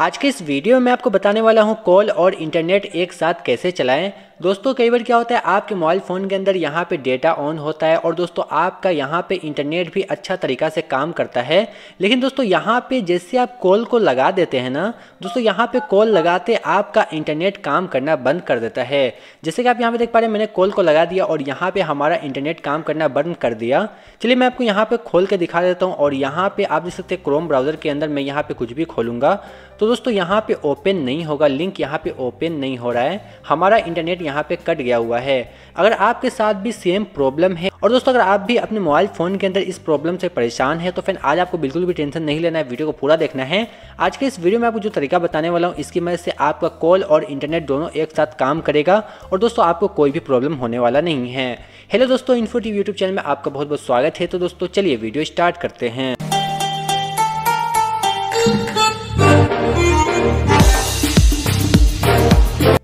आज के इस वीडियो में आपको बताने वाला हूँ कॉल और इंटरनेट एक साथ कैसे चलाएं दोस्तों कई बार क्या होता है आपके मोबाइल फ़ोन के अंदर यहाँ पे डेटा ऑन होता है और दोस्तों आपका यहाँ पे इंटरनेट भी अच्छा तरीका से काम करता है लेकिन दोस्तों यहाँ पे जैसे आप कॉल को लगा देते हैं ना दोस्तों यहाँ पे कॉल लगाते आपका इंटरनेट काम करना बंद कर देता है जैसे कि आप यहाँ पर देख पा रहे हैं मैंने कॉल को लगा दिया और यहाँ पर हमारा इंटरनेट काम करना बंद कर दिया चलिए मैं आपको यहाँ पर खोल के दिखा देता हूँ और यहाँ पर आप देख सकते हैं क्रोम ब्राउज़र के अंदर मैं यहाँ पर कुछ भी खोलूँगा तो दोस्तों यहाँ पर ओपन नहीं होगा लिंक यहाँ पर ओपन नहीं हो रहा है हमारा इंटरनेट यहाँ पे कट गया हुआ है अगर आपके साथ भी सेम प्रॉब्लम है और दोस्तों अगर आप भी अपने मोबाइल फ़ोन के अंदर इस प्रॉब्लम से परेशान है तो फिर आज आपको बिल्कुल भी टेंशन नहीं लेना है वीडियो को पूरा देखना है आज के इस वीडियो में आपको जो तरीका बताने वाला हूँ इसकी मदद से आपका कॉल और इंटरनेट दोनों एक साथ काम करेगा और दोस्तों आपको कोई भी प्रॉब्लम होने वाला नहीं है हेलो दोस्तों इन्फो टीवी यूट्यूब चैनल में आपका बहुत बहुत स्वागत है तो दोस्तों चलिए वीडियो स्टार्ट करते हैं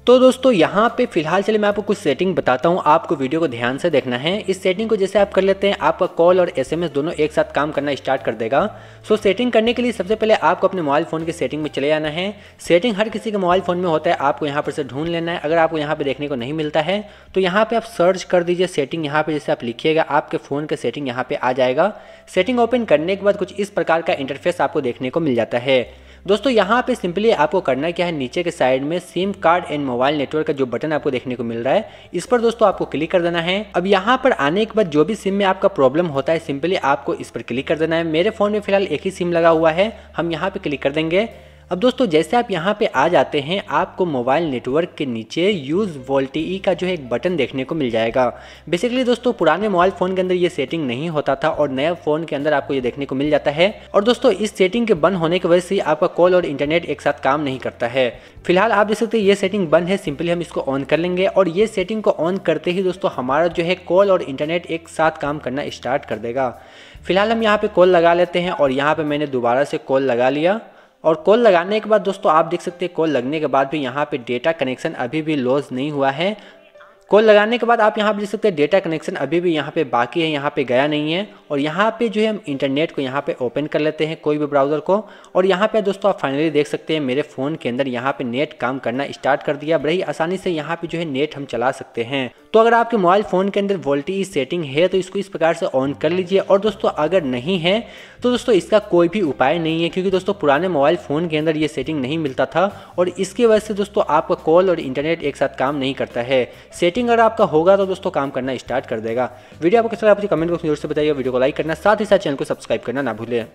तो दोस्तों यहाँ पे फिलहाल चलिए मैं आपको कुछ सेटिंग बताता हूँ आपको वीडियो को ध्यान से देखना है इस सेटिंग को जैसे आप कर लेते हैं आपका कॉल और एसएमएस दोनों एक साथ काम करना स्टार्ट कर देगा सो सेटिंग करने के लिए सबसे पहले आपको अपने मोबाइल फ़ोन की सेटिंग में चले जाना है सेटिंग हर किसी के मोबाइल फ़ोन में होता है आपको यहाँ पर से ढूंढ लेना है अगर आपको यहाँ पर देखने को नहीं मिलता है तो यहाँ पर आप सर्च कर दीजिए सेटिंग यहाँ पर जैसे आप लिखिएगा आपके फ़ोन का सेटिंग यहाँ पर आ जाएगा सेटिंग ओपन करने के बाद कुछ इस प्रकार का इंटरफेस आपको देखने को मिल जाता है दोस्तों यहाँ पे सिंपली आपको करना क्या है नीचे के साइड में SIM card and mobile network का जो बटन आपको देखने को मिल रहा है इस पर दोस्तों आपको क्लिक कर देना है अब यहाँ पर आने के बाद जो भी सिम में आपका प्रॉब्लम होता है सिंपली आपको इस पर क्लिक कर देना है मेरे फोन में फिलहाल एक ही सिम लगा हुआ है हम यहाँ पे क्लिक कर देंगे अब दोस्तों जैसे आप यहाँ पे आ जाते हैं आपको मोबाइल नेटवर्क के नीचे यूज़ वोल्टी का जो है एक बटन देखने को मिल जाएगा बेसिकली दोस्तों पुराने मोबाइल फ़ोन के अंदर ये सेटिंग नहीं होता था और नया फ़ोन के अंदर आपको ये देखने को मिल जाता है और दोस्तों इस सेटिंग के बंद होने की वजह से आपका कॉल और इंटरनेट एक साथ काम नहीं करता है फिलहाल आप देख सकते ये सेटिंग बंद है सिंपली हम इसको ऑन कर लेंगे और ये सेटिंग को ऑन करते ही दोस्तों हमारा जो है कॉल और इंटरनेट एक साथ काम करना स्टार्ट कर देगा फिलहाल हम यहाँ पे कॉल लगा लेते हैं और यहाँ पे मैंने दोबारा से कॉल लगा लिया और कॉल लगाने के बाद दोस्तों आप देख सकते हैं कॉल लगने के बाद भी यहाँ पे डेटा कनेक्शन अभी भी लॉस नहीं हुआ है कॉल लगाने के बाद आप यहाँ पर देख सकते हैं डेटा कनेक्शन अभी भी यहाँ पे बाकी है यहाँ पे गया नहीं है और यहाँ पे जो है हम इंटरनेट को यहाँ पे ओपन कर लेते हैं कोई भी ब्राउज़र को और यहाँ पे दोस्तों आप फाइनली देख सकते हैं मेरे फ़ोन के अंदर यहाँ पे नेट काम करना स्टार्ट कर दिया बड़ी आसानी से यहाँ पे जो है नेट हम चला सकते हैं तो अगर आपके मोबाइल फ़ोन के अंदर वोल्टेज सेटिंग है तो इसको इस प्रकार से ऑन कर लीजिए और दोस्तों अगर नहीं है तो दोस्तों इसका कोई भी उपाय नहीं है क्योंकि दोस्तों पुराने मोबाइल फ़ोन के अंदर ये सेटिंग नहीं मिलता था और इसकी वजह से दोस्तों आपका कॉल और इंटरनेट एक साथ काम नहीं करता है सेटिंग रेटिंग अगर आपका होगा तो दोस्तों काम करना स्टार्ट कर देगा वीडियो आपको किस तरह आप कमेंट बॉक्स में जरूर से बताइए वीडियो को लाइक करना साथ ही साथ चैनल को सब्सक्राइब करना ना भूलें